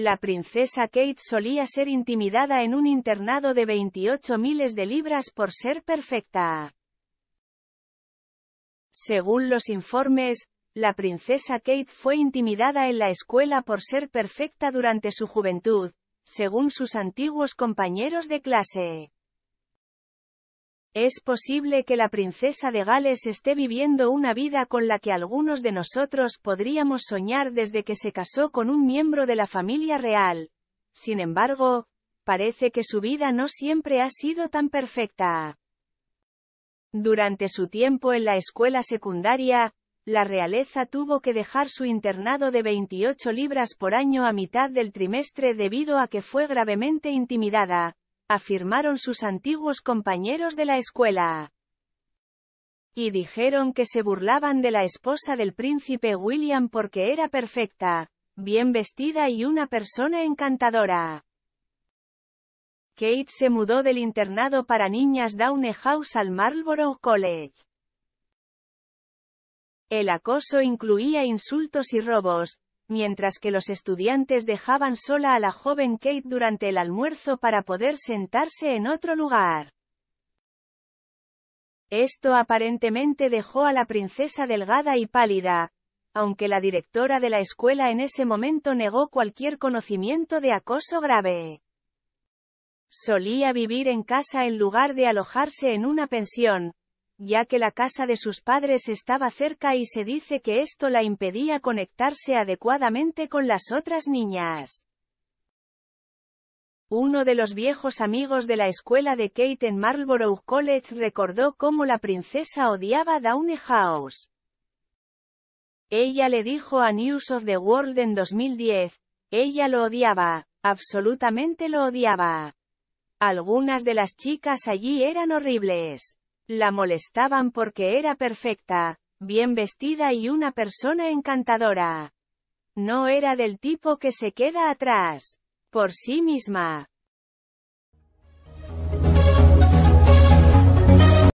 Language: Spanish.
La princesa Kate solía ser intimidada en un internado de 28 miles de libras por ser perfecta. Según los informes, la princesa Kate fue intimidada en la escuela por ser perfecta durante su juventud, según sus antiguos compañeros de clase. Es posible que la princesa de Gales esté viviendo una vida con la que algunos de nosotros podríamos soñar desde que se casó con un miembro de la familia real. Sin embargo, parece que su vida no siempre ha sido tan perfecta. Durante su tiempo en la escuela secundaria, la realeza tuvo que dejar su internado de 28 libras por año a mitad del trimestre debido a que fue gravemente intimidada, afirmaron sus antiguos compañeros de la escuela. Y dijeron que se burlaban de la esposa del príncipe William porque era perfecta, bien vestida y una persona encantadora. Kate se mudó del internado para niñas Downe House al Marlborough College. El acoso incluía insultos y robos, mientras que los estudiantes dejaban sola a la joven Kate durante el almuerzo para poder sentarse en otro lugar. Esto aparentemente dejó a la princesa delgada y pálida, aunque la directora de la escuela en ese momento negó cualquier conocimiento de acoso grave. Solía vivir en casa en lugar de alojarse en una pensión, ya que la casa de sus padres estaba cerca y se dice que esto la impedía conectarse adecuadamente con las otras niñas. Uno de los viejos amigos de la escuela de Kate en Marlborough College recordó cómo la princesa odiaba Downey House. Ella le dijo a News of the World en 2010, ella lo odiaba, absolutamente lo odiaba. Algunas de las chicas allí eran horribles. La molestaban porque era perfecta, bien vestida y una persona encantadora. No era del tipo que se queda atrás, por sí misma.